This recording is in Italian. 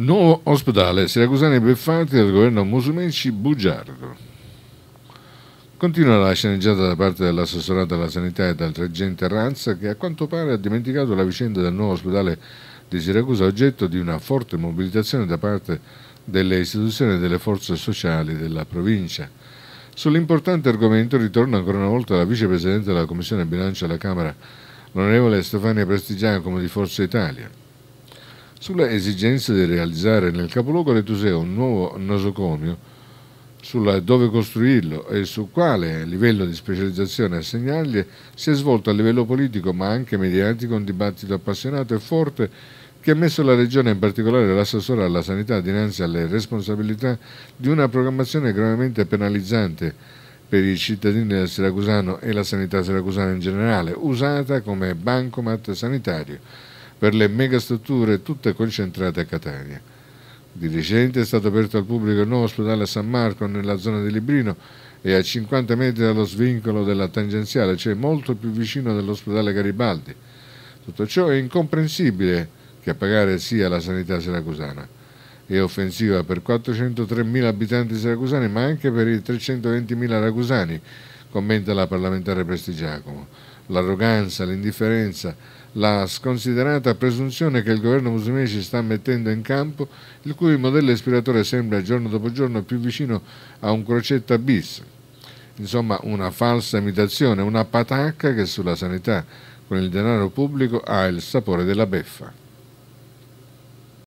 Nuovo ospedale, Siracusani Beffati del governo Musumeci Bugiardo. Continua la sceneggiata da parte dell'assessorato alla sanità e dal reggente Ranza che a quanto pare ha dimenticato la vicenda del nuovo ospedale di Siracusa oggetto di una forte mobilitazione da parte delle istituzioni e delle forze sociali della provincia. Sull'importante argomento ritorna ancora una volta la vicepresidente della Commissione Bilancio alla Camera, l'onorevole Stefania Prestigiano, come di Forza Italia sulla esigenza di realizzare nel capoluogo del Tuseo un nuovo nosocomio, sulla dove costruirlo e su quale livello di specializzazione assegnargli si è svolto a livello politico ma anche mediatico un dibattito appassionato e forte che ha messo la Regione, in particolare l'assessore alla sanità, dinanzi alle responsabilità di una programmazione gravemente penalizzante per i cittadini del Siracusano e la sanità siracusana in generale, usata come bancomat sanitario per le megastrutture tutte concentrate a Catania. Di recente è stato aperto al pubblico il nuovo ospedale a San Marco nella zona di Librino e a 50 metri dallo svincolo della tangenziale, cioè molto più vicino dell'ospedale Garibaldi. Tutto ciò è incomprensibile che a pagare sia la sanità siracusana. È offensiva per 403.000 abitanti siracusani ma anche per i 320.000 ragusani, commenta la parlamentare Prestigiacomo l'arroganza, l'indifferenza, la sconsiderata presunzione che il governo Musumeci ci sta mettendo in campo, il cui modello ispiratore sembra giorno dopo giorno più vicino a un crocetta bis. Insomma, una falsa imitazione, una patacca che sulla sanità con il denaro pubblico ha il sapore della beffa.